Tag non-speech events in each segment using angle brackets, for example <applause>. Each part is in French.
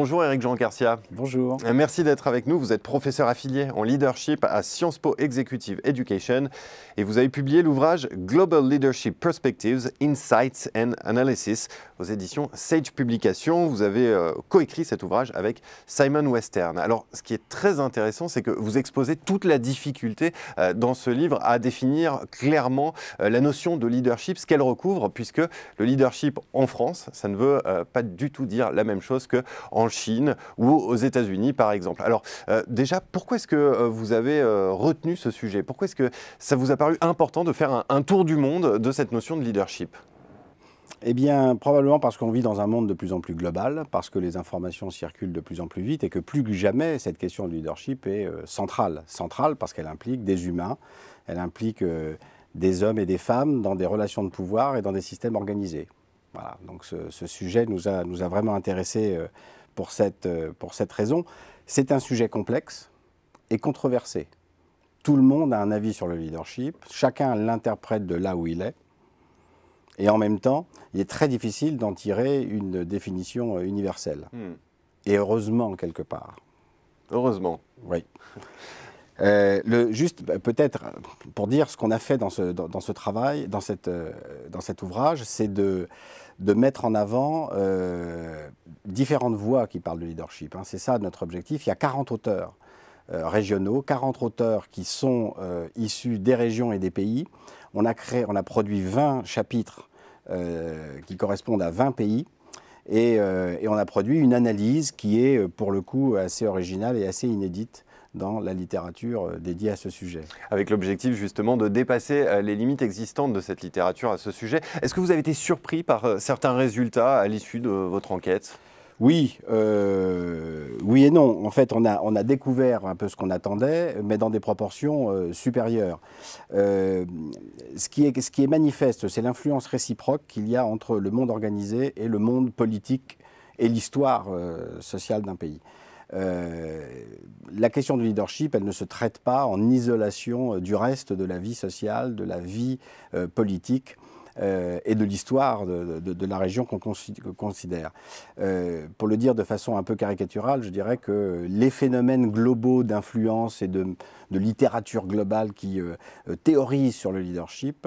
Bonjour Eric Jean Garcia. Bonjour. Euh, merci d'être avec nous. Vous êtes professeur affilié en leadership à Sciences Po Executive Education et vous avez publié l'ouvrage Global Leadership Perspectives, Insights and Analysis aux éditions Sage Publications. Vous avez euh, coécrit cet ouvrage avec Simon Western. Alors, ce qui est très intéressant, c'est que vous exposez toute la difficulté euh, dans ce livre à définir clairement la notion de leadership, ce qu'elle recouvre, puisque le leadership en France, ça ne veut pas du tout dire la même chose que en Chine ou aux États-Unis, par exemple. Alors, euh, déjà, pourquoi est-ce que euh, vous avez euh, retenu ce sujet Pourquoi est-ce que ça vous a paru important de faire un, tour du monde de cette notion de leadership eh bien, probablement parce qu'on vit dans un monde de plus en plus global, parce que les informations circulent de plus en plus vite et que plus que jamais, cette question de leadership est centrale. Centrale parce qu'elle implique des humains, elle implique des hommes et des femmes dans des relations de pouvoir et dans des systèmes organisés. Voilà, donc ce, sujet nous a, nous a vraiment intéressés pour cette, euh, pour cette raison. C'est un sujet complexe et controversé. Tout le monde a un avis sur le leadership, chacun l'interprète de là où il est. Et en même temps, il est très difficile d'en tirer une définition euh, universelle. Hmm. Et heureusement, quelque part. Heureusement. Oui. Euh, le, juste bah, peut-être pour dire ce qu'on a fait dans ce, dans, ce travail, dans, cette, dans cet ouvrage, c'est de, de, mettre en avant différentes voix qui parlent de leadership. Hein. C'est ça notre objectif. Il y a 40 auteurs euh, régionaux, 40 auteurs qui sont euh, issus des régions et des pays. On a, créé, on a produit 20 chapitres euh, qui correspondent à 20 pays. et, on a produit une analyse qui est pour le coup assez originale et assez inédite dans la littérature dédiée à ce sujet. Avec l'objectif justement de dépasser les limites existantes de cette littérature à ce sujet. Est-ce que vous avez été surpris par certains résultats à l'issue de votre enquête oui, euh, oui et non. En fait, on a, découvert un peu ce qu'on attendait, mais dans des proportions euh, supérieures. Euh, ce, qui est, manifeste, c'est l'influence réciproque qu'il y a entre le monde organisé et le monde politique et l'histoire sociale d'un pays. la question du leadership, elle ne se traite pas en isolation du reste de la vie sociale, de la vie politique. Euh, et de l'histoire de, la région qu'on considère. Euh, pour le dire de façon un peu caricaturale, je dirais que les phénomènes globaux d'influence et de, littérature globale qui euh, théorisent sur le leadership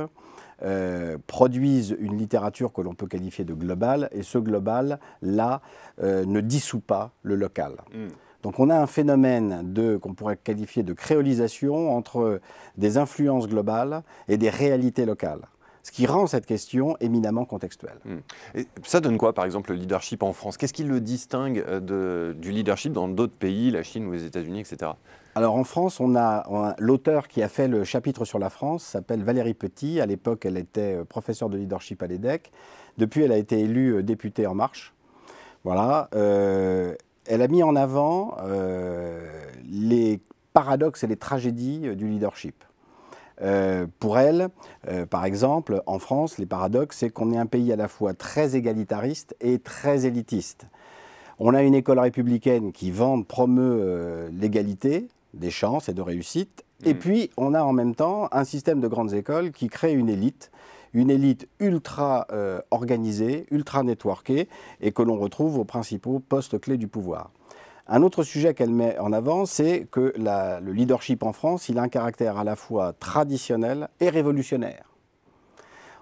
produisent une littérature que l'on peut qualifier de globale, et ce global, là, ne dissout pas le local. Mm. Donc on a un phénomène qu'on pourrait qualifier de créolisation entre des influences globales et des réalités locales ce qui rend cette question éminemment contextuelle. Hmm. ça donne quoi, par exemple, le leadership en France Qu'est-ce qui le distingue euh, du leadership dans d'autres pays, la Chine ou les États-Unis, etc. Alors en France, on a, l'auteur qui a fait le chapitre sur la France s'appelle Valérie Petit. À l'époque, elle était euh, professeure de leadership à l'EDEC. Depuis, elle a été élue euh, députée En Marche. Voilà. elle a mis en avant les paradoxes et les tragédies du leadership. Euh, pour elle, euh, par exemple, en France, les paradoxes, c'est qu'on est un pays à la fois très égalitariste et très élitiste. On a une école républicaine qui vend, promeut euh, l'égalité des chances et de réussite. Et mm. puis, on a en même temps un système de grandes écoles qui crée une élite, une élite ultra organisée, ultra networkée, et que l'on retrouve aux principaux postes clés du pouvoir. Un autre sujet qu'elle met en avant, c'est que le leadership en France, il a un caractère à la fois traditionnel et révolutionnaire.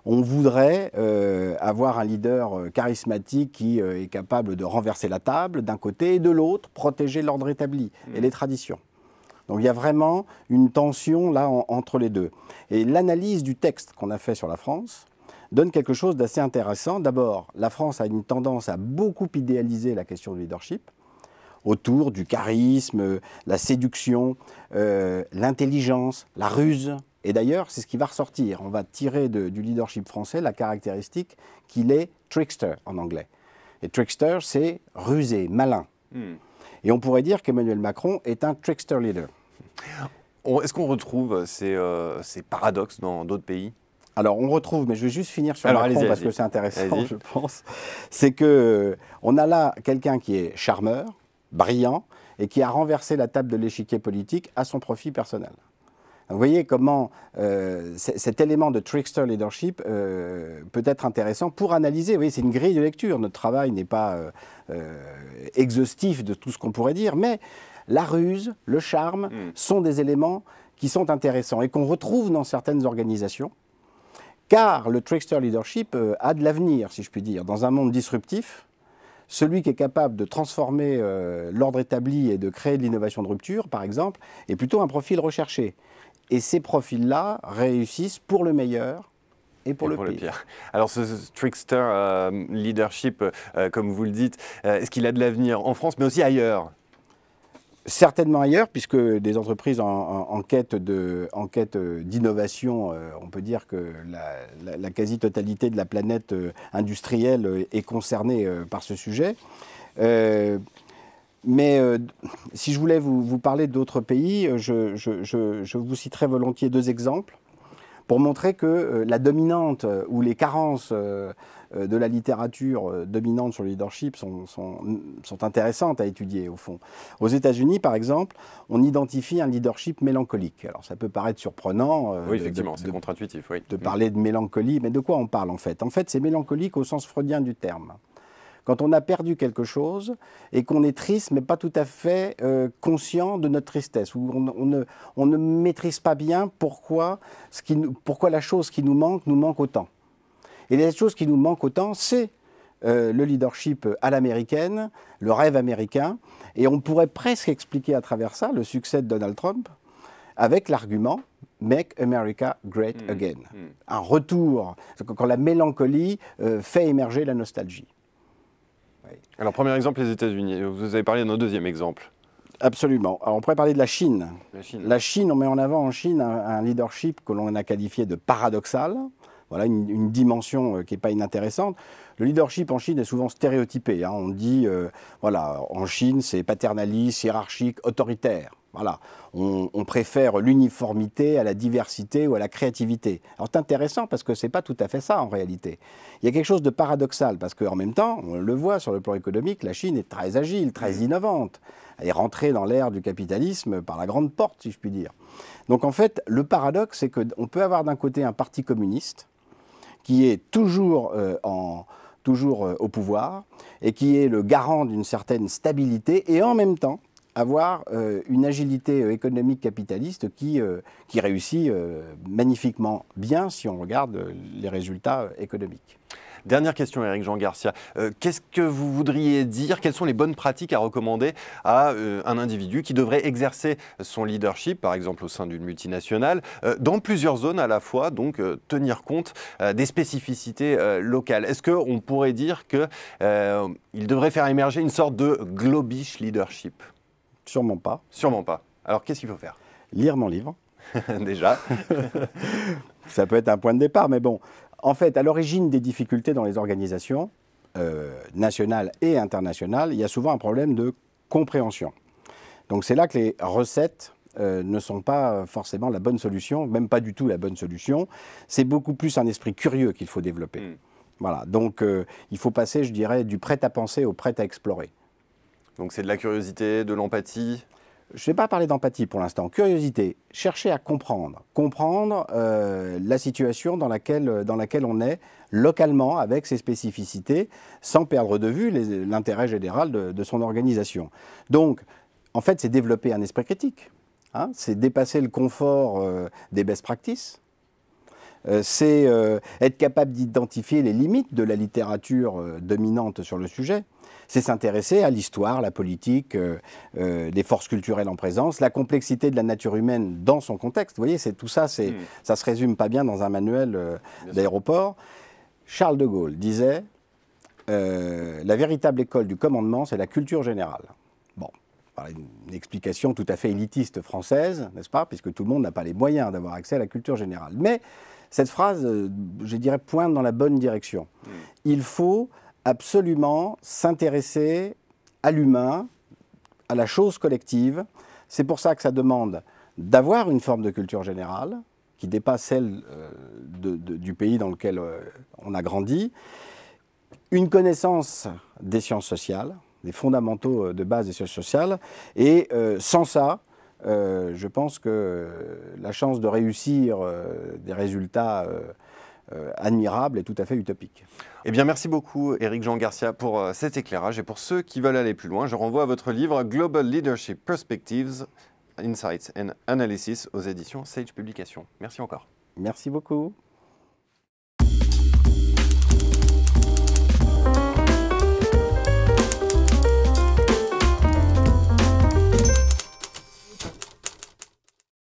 On voudrait euh, avoir un leader euh, charismatique qui euh, est capable de renverser la table d'un côté et de l'autre, protéger l'ordre établi et mmh. les traditions. Donc il y a vraiment une tension là entre les deux. Et l'analyse du texte qu'on a fait sur la France, donne quelque chose d'assez intéressant. D'abord, la France a une tendance à beaucoup idéaliser la question du leadership autour du charisme, la séduction, euh, l'intelligence, la ruse. Et d'ailleurs, c'est ce qui va ressortir. On va tirer du leadership français la caractéristique qu'il est trickster en anglais. Et trickster, c'est rusé, malin. Hmm. Et on pourrait dire qu'Emmanuel Macron est un trickster leader. Est-ce qu'on retrouve euh, ces, paradoxes dans d'autres pays alors, on retrouve, mais je vais juste finir sur Macron parce que c'est intéressant, je pense. C'est que euh, on a là quelqu'un qui est charmeur, brillant et qui a renversé la table de l'échiquier politique à son profit personnel. Vous voyez comment euh, cet élément de trickster leadership euh, peut être intéressant pour analyser. Vous c'est une grille de lecture. Notre travail n'est pas euh, exhaustif de tout ce qu'on pourrait dire, mais la ruse, le charme hmm. sont des éléments qui sont intéressants et qu'on retrouve dans certaines organisations, car le trickster leadership a de l'avenir, si je puis dire. Dans un monde disruptif, celui qui est capable de transformer euh, l'ordre établi et de créer de l'innovation de rupture, par exemple, est plutôt un profil recherché. Et ces profils-là réussissent pour le meilleur et pour, le, pire. Alors ce, trickster euh, leadership, euh, comme vous le dites, est-ce qu'il a de l'avenir en France, mais aussi ailleurs certainement ailleurs, puisque des entreprises en, quête euh, d'innovation, euh, on peut dire que la, quasi-totalité de la planète euh, industrielle est concernée par ce sujet. mais si je voulais vous, parler d'autres pays, je, je, vous citerai volontiers deux exemples pour montrer que la dominante ou les carences euh, de la littérature euh, dominante sur le leadership sont, sont, intéressantes à étudier au fond. Aux États-Unis, par exemple, on identifie un leadership mélancolique. Alors ça peut paraître surprenant. Euh, c'est contre-intuitif. De mm. parler de mélancolie, mais de quoi on parle en fait En fait, c'est mélancolique au sens freudien du terme quand on a perdu quelque chose et qu'on est triste, mais pas tout à fait conscient de notre tristesse, ou on, ne, on, ne, maîtrise pas bien pourquoi, ce qui, pourquoi la chose qui nous manque nous manque autant. Et les choses qui nous manquent autant, c'est euh, le leadership à l'américaine, le rêve américain. Et on pourrait presque expliquer à travers ça le succès de Donald Trump avec l'argument Make America Great hmm. Again. Hmm. Un retour, quand la mélancolie euh, fait émerger la nostalgie. Alors, premier exemple, les États-Unis. Vous avez parlé de d'un deuxième exemple. Absolument. Alors, on pourrait parler de la Chine. La Chine, on met en avant en Chine un leadership que l'on a qualifié de paradoxal. Voilà une, dimension euh, qui n'est pas inintéressante. Le leadership en Chine est souvent stéréotypé. Hein. On dit, euh, voilà, en Chine, c'est paternaliste, hiérarchique, autoritaire. Voilà, on, préfère l'uniformité à la diversité ou à la créativité. Alors c'est intéressant parce que ce n'est pas tout à fait ça en réalité. Il y a quelque chose de paradoxal parce qu'en même temps, on le voit sur le plan économique, la Chine est très agile, très mmh. innovante. Elle est rentrée dans l'ère du capitalisme par la grande porte, si je puis dire. Donc en fait, le paradoxe, c'est qu'on peut avoir d'un côté un parti communiste qui est toujours, euh, toujours euh, au pouvoir et qui est le garant d'une certaine stabilité et en même temps avoir euh, une agilité économique capitaliste qui réussit magnifiquement bien si on regarde les résultats économiques. Dernière question, Eric Jean Garcia. Euh, qu'est-ce que vous voudriez dire Quelles sont les bonnes pratiques à recommander à euh, un individu qui devrait exercer son leadership, par exemple au sein d'une multinationale, euh, dans plusieurs zones à la fois, donc tenir compte des spécificités locales Est-ce qu'on pourrait dire qu'il devrait faire émerger une sorte de globish leadership Sûrement pas. Sûrement pas. Alors qu'est-ce qu'il faut faire Lire mon livre. <laughs> Déjà. <laughs> Ça peut être un point de départ, mais bon, en fait, à l'origine des difficultés dans les organisations euh, nationales et internationales, il y a souvent un problème de compréhension. Donc c'est là que les recettes euh, ne sont pas forcément la bonne solution, même pas du tout la bonne solution. C'est beaucoup plus un esprit curieux qu'il faut développer. Hmm. Voilà, donc euh, il faut passer, je dirais, du prêt à penser au prêt à explorer. Donc c'est de la curiosité, de l'empathie je ne vais pas parler d'empathie pour l'instant. Curiosité, chercher à comprendre, comprendre euh, la situation dans laquelle, euh, dans laquelle on est localement avec ses spécificités, sans perdre de vue l'intérêt général de, son organisation. Donc, en fait, c'est développer un esprit critique. Hein. c'est dépasser le confort euh, des best practices. c'est être capable d'identifier les limites de la littérature dominante sur le sujet c'est s'intéresser à l'histoire, la politique, euh, les euh, forces culturelles en présence, la complexité de la nature humaine dans son contexte. Vous voyez, c'est tout ça, c'est, ne hmm. ça se résume pas bien dans un manuel euh, d'aéroport. Charles de Gaulle disait euh, La véritable école du commandement, c'est la culture générale. Bon, une explication tout à fait élitiste française, n'est-ce pas Puisque tout le monde n'a pas les moyens d'avoir accès à la culture générale. Mais cette phrase, je dirais, pointe dans la bonne direction. Hmm. Il faut absolument s'intéresser à l'humain, à la chose collective. C'est pour ça que ça demande d'avoir une forme de culture générale qui dépasse celle euh, du pays dans lequel euh, on a grandi, une connaissance des sciences sociales, des fondamentaux euh, de base des sciences sociales, et sans ça, je pense que la chance de réussir des résultats euh, admirable et tout à fait utopique. Eh bien, merci beaucoup, Éric Jean Garcia, pour euh, cet éclairage. Et pour ceux qui veulent aller plus loin, je renvoie à votre livre Global Leadership Perspectives, Insights and Analysis aux éditions Sage Publications. Merci encore. Merci beaucoup.